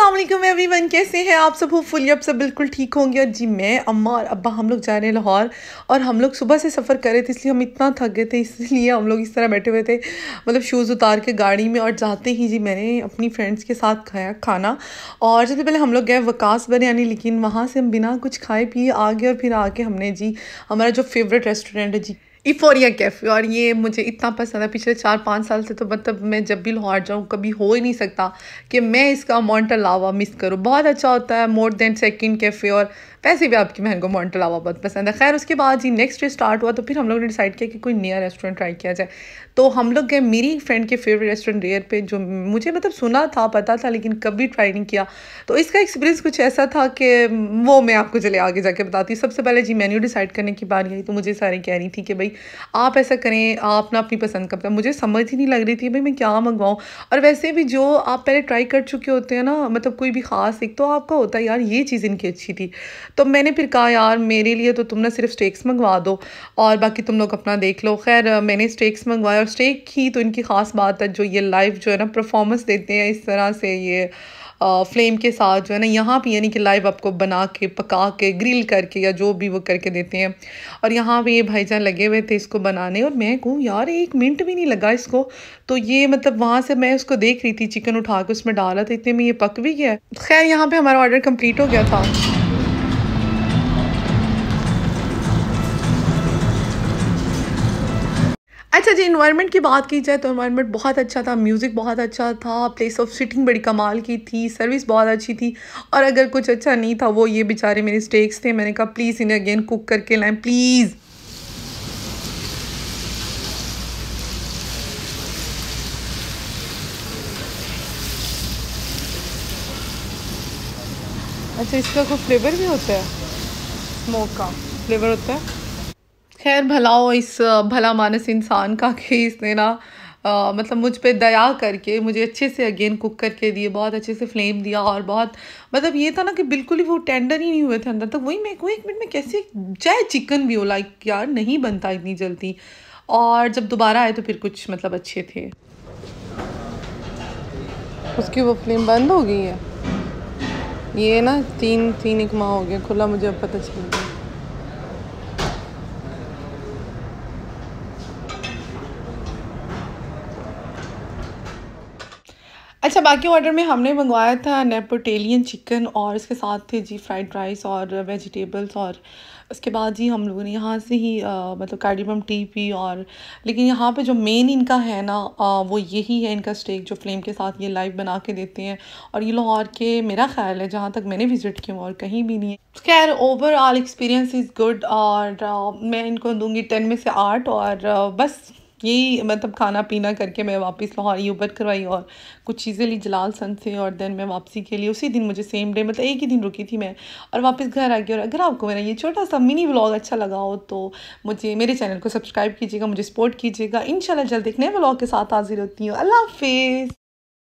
Aslam one कैसे हैं आप सब होपफुली आप सब बिल्कुल ठीक होंगे और जी मैं अम्मा और अब्बा हम लोग जा रहे हैं लाहौर और हम लोग सुबह से सफ़र कर रहे थे इसलिए हम इतना थक गए थे इसलिए हम लोग इस तरह बैठे हुए थे मतलब शूज़ उतार के गाड़ी में और जाते ही जी मैंने अपनी फ्रेंड्स के साथ खाया खाना और सबसे पहले हम लोग गए वकास बरियानी लेकिन वहाँ से हम बिना कुछ खाए पिए आ गए और फिर आके हमने जी हमारा जो फेवरेट रेस्टोरेंट है जी इफोरिया कैफ़े और ये मुझे इतना पसंद है पिछले चार पाँच साल से तो मतलब मैं जब भी लाहौर जाऊँ कभी हो ही नहीं सकता कि मैं इसका अमाउंट अलावा मिस करूँ बहुत अच्छा होता है मोर देन सेकेंड कैफ़े और वैसे भी आपकी बहन को बहुत पसंद है खैर उसके बाद जी नेक्स्ट डे स्टार्ट हुआ तो फिर हम लोग ने डिसाइड किया कि कोई नया रेस्टोरेंट ट्राई किया जाए तो हम लोग गए मेरी फ्रेंड के फेवरेट रेस्टोरेंट रेयर पे जो मुझे मतलब सुना था पता था लेकिन कभी ट्राई नहीं किया तो इसका एक्सपीरियंस कुछ ऐसा था कि वो मैं आपको चले आगे जाके बताती हूँ सबसे पहले जी मेन्यू डिसाइड करने की बारी आई तो मुझे सारे कह रही थी कि भाई आप ऐसा करें आप ना अपनी पसंद का मुझे समझ ही नहीं लग रही थी भाई मैं क्या मंगवाऊँ और वैसे भी जो आप पहले ट्राई कर चुके होते हैं ना मतलब कोई भी ख़ास एक तो आपका होता है यार ये चीज़ इनकी अच्छी थी तो मैंने फिर कहा यार मेरे लिए तो तुम ना सिर्फ स्टेक्स मंगवा दो और बाकी तुम लोग अपना देख लो खैर मैंने स्टेक्स मंगवाया और स्टेक ही तो इनकी ख़ास बात है जो ये लाइव जो है ना परफॉर्मेंस देते हैं इस तरह से ये फ्लेम के साथ जो है ना यहाँ पे यानी कि लाइव आपको बना के पका के ग्रिल करके या जो भी वो करके देते हैं और यहाँ पे ये भाईजान लगे हुए थे इसको बनाने और मैं कहूँ यार एक मिनट भी नहीं लगा इसको तो ये मतलब वहाँ से मैं उसको देख रही थी चिकन उठा के उसमें डाला था इतने में ये पक भी गया खैर यहाँ पर हमारा ऑर्डर कम्प्लीट हो गया था अच्छा जी इन्वायरमेंट की बात की जाए तो इन्वायरमेंट बहुत अच्छा था म्यूज़िक बहुत अच्छा था प्लेस ऑफ सिटिंग बड़ी कमाल की थी सर्विस बहुत अच्छी थी और अगर कुछ अच्छा नहीं था वो ये बेचारे मेरे स्टेक्स थे मैंने कहा प्लीज़ इन्हें अगेन कुक करके लाएँ प्लीज़ अच्छा इसका कोई फ्लेवर भी होता है स्मोक का फ्लेवर होता है खैर भला हो इस भला मानस इंसान का कि इसने ना आ, मतलब मुझ पे दया करके मुझे अच्छे से अगेन कुक करके दिए बहुत अच्छे से फ्लेम दिया और बहुत मतलब ये था ना कि बिल्कुल ही वो टेंडर ही नहीं हुए थे अंदर तक तो वही मैं कोई एक मिनट में कैसे चाहे चिकन भी हो लाइक यार नहीं बनता इतनी जल्दी और जब दोबारा आए तो फिर कुछ मतलब अच्छे थे उसकी वो फ्लेम बंद हो गई है ये ना तीन तीन एक माह हो गया खुला मुझे अब पता चल गया अच्छा बाकी ऑर्डर में हमने मंगवाया था नेपोटेलियन चिकन और इसके साथ थे जी फ्राइड राइस और वेजिटेबल्स और उसके बाद जी हम लोगों ने यहाँ से ही आ, मतलब कार्डिबम टी पी और लेकिन यहाँ पे जो मेन इनका है ना आ, वो यही है इनका स्टेक जो फ्लेम के साथ ये लाइव बना के देते हैं और ये लाहौर के मेरा ख्याल है जहाँ तक मैंने विज़िट किया और कहीं भी नहीं है तो खैर ओवरऑल एक्सपीरियंस इज़ गुड और आ, मैं इनको दूँगी टेन में से आठ और बस यही मतलब खाना पीना करके मैं वापस लाहौर ऊबर करवाई और कुछ चीज़ें ली जलाल सन से और देन मैं वापसी के लिए उसी दिन मुझे सेम डे मतलब एक ही दिन रुकी थी मैं और वापस घर आ गई और अगर आपको मेरा ये छोटा सा मिनी व्लॉग अच्छा लगा हो तो मुझे मेरे चैनल को सब्सक्राइब कीजिएगा मुझे सपोर्ट कीजिएगा इन जल्द एक नए व्लॉग के साथ हाजिर होती हूँ अल्लाह हाफिज़